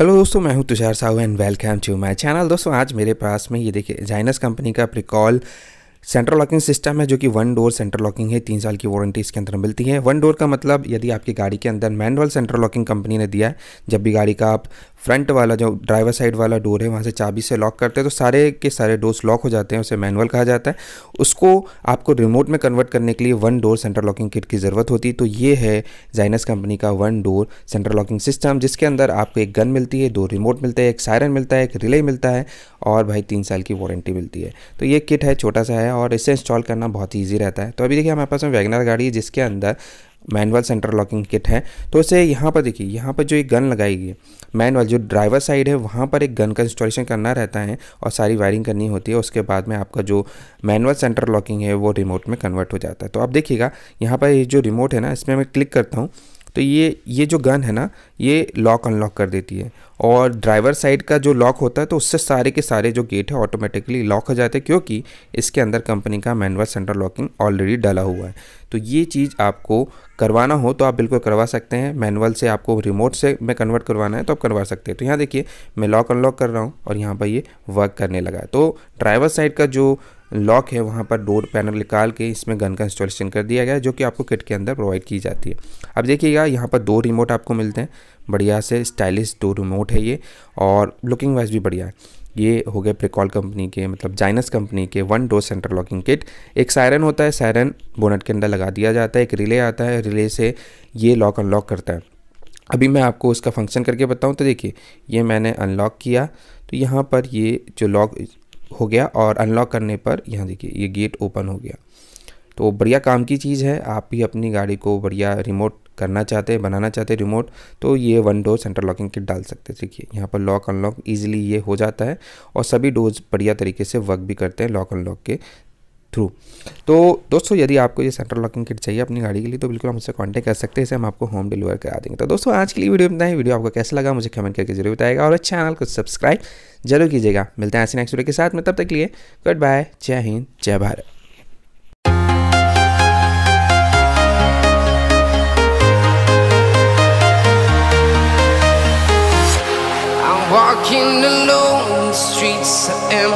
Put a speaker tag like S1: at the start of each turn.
S1: Hello दोस्तों मैं हूं Tushar Sahu and welcome to my channel दोस्तों आज मेरे पास में ये देखिए जाइनस कंपनी का प्रिकॉल सेंट्रल लॉकिंग सिस्टम है जो कि वन डोर सेंटर लॉकिंग है तीन साल की वारंटी इसके अंदर मिलती है वन डोर का मतलब यदि आपकी गाड़ी के अंदर मैनुअल सेंट्रल लॉकिंग कंपनी ने दिया है जब भी गाड़ी का आप फ्रंट वाला जो ड्राइवर साइड वाला डोर है वहाँ से चाबी से लॉक करते हैं तो सारे के सारे डोर्स लॉक हो जाते हैं उसे मैनुअल कहा जाता है उसको आपको रिमोट में कन्वर्ट करने के लिए one door center locking kit की ज़रूरत होती है तो ये है जाइनस कंपनी का one door central locking system जिसके अंदर आपको एक गन मिलती है दो रिमोट मिलता है एक सायरन मिलता है एक रिले मिलता है और भाई तीन साल की वारंटी मिलती है तो ये किट है छोटा सा है और इसे इंस्टॉल करना बहुत ईजी रहता है तो अभी देखिए हमारे पास में वैगनर गाड़ी है जिसके अंदर मैनुअल सेंटर लॉकिंग किट है तो इसे यहाँ पर देखिए यहाँ पर जो एक गन लगाई गई मैनुअल जो ड्राइवर साइड है वहाँ पर एक गन का इंस्टॉलेशन करना रहता है और सारी वायरिंग करनी होती है उसके बाद में आपका जो मैनुअल सेंटर लॉकिंग है वो रिमोट में कन्वर्ट हो जाता है तो आप देखिएगा यहाँ पर ये जो रिमोट है ना इसमें मैं क्लिक करता हूँ तो ये ये जो गन है ना ये लॉक अनलॉक कर देती है और ड्राइवर साइड का जो लॉक होता है तो उससे सारे के सारे जो गेट है ऑटोमेटिकली लॉक हो जाते हैं क्योंकि इसके अंदर कंपनी का मैनुअल सेंटर लॉकिंग ऑलरेडी डाला हुआ है तो ये चीज़ आपको करवाना हो तो आप बिल्कुल करवा सकते हैं मैनुअल से आपको रिमोट से में कन्वर्ट करवाना है तो आप करवा सकते हैं तो यहाँ देखिए मैं लॉक अनलॉक कर रहा हूँ और यहाँ पर ये वर्क करने लगा तो ड्राइवर साइड का जो लॉक है वहाँ पर डोर पैनल निकाल के इसमें गन का इंस्टॉलेशन कर दिया गया है जो कि आपको किट के अंदर प्रोवाइड की जाती है अब देखिएगा यहाँ पर दो रिमोट आपको मिलते हैं बढ़िया से स्टाइलिश दो रिमोट है ये और लुकिंग वाइज भी बढ़िया है ये हो गए प्रिकॉल कंपनी के मतलब जाइनस कंपनी के one door center locking kit एक सायरन होता है सायरन बोनट के अंदर लगा दिया जाता है एक रिले आता है रिले से ये लॉक अनलॉक करता है अभी मैं आपको उसका फंक्शन करके बताऊँ तो देखिए ये मैंने अनलॉक किया तो यहाँ पर ये जो लॉक हो गया और अनलॉक करने पर यहाँ देखिए ये गेट ओपन हो गया तो बढ़िया काम की चीज़ है आप भी अपनी गाड़ी को बढ़िया रिमोट करना चाहते हैं बनाना चाहते हैं रिमोट तो ये one door center locking kit डाल सकते हैं देखिए यहाँ पर लॉक अनलॉक ईजिली ये हो जाता है और सभी डोर्स बढ़िया तरीके से वर्क भी करते हैं लॉक अनलॉक के थ्रू तो दोस्तों यदि आपको ये सेंट्रल लॉकिंग किट चाहिए अपनी गाड़ी के लिए तो बिल्कुल हमसे कांटेक्ट कर सकते हैं इसे हम आपको होम डिलीवर करा देंगे तो दोस्तों आज के लिए वीडियो बताएं वीडियो आपको कैसा लगा मुझे कमेंट करके जरूर बताएगा और चैनल को सब्सक्राइब जरूर कीजिएगा मिलते हैं ऐसे नेक्स्ट वीडियो के साथ में तब तक लिए गुड बाय जय हिंद जय Bharat Walking alone, the streets are empty.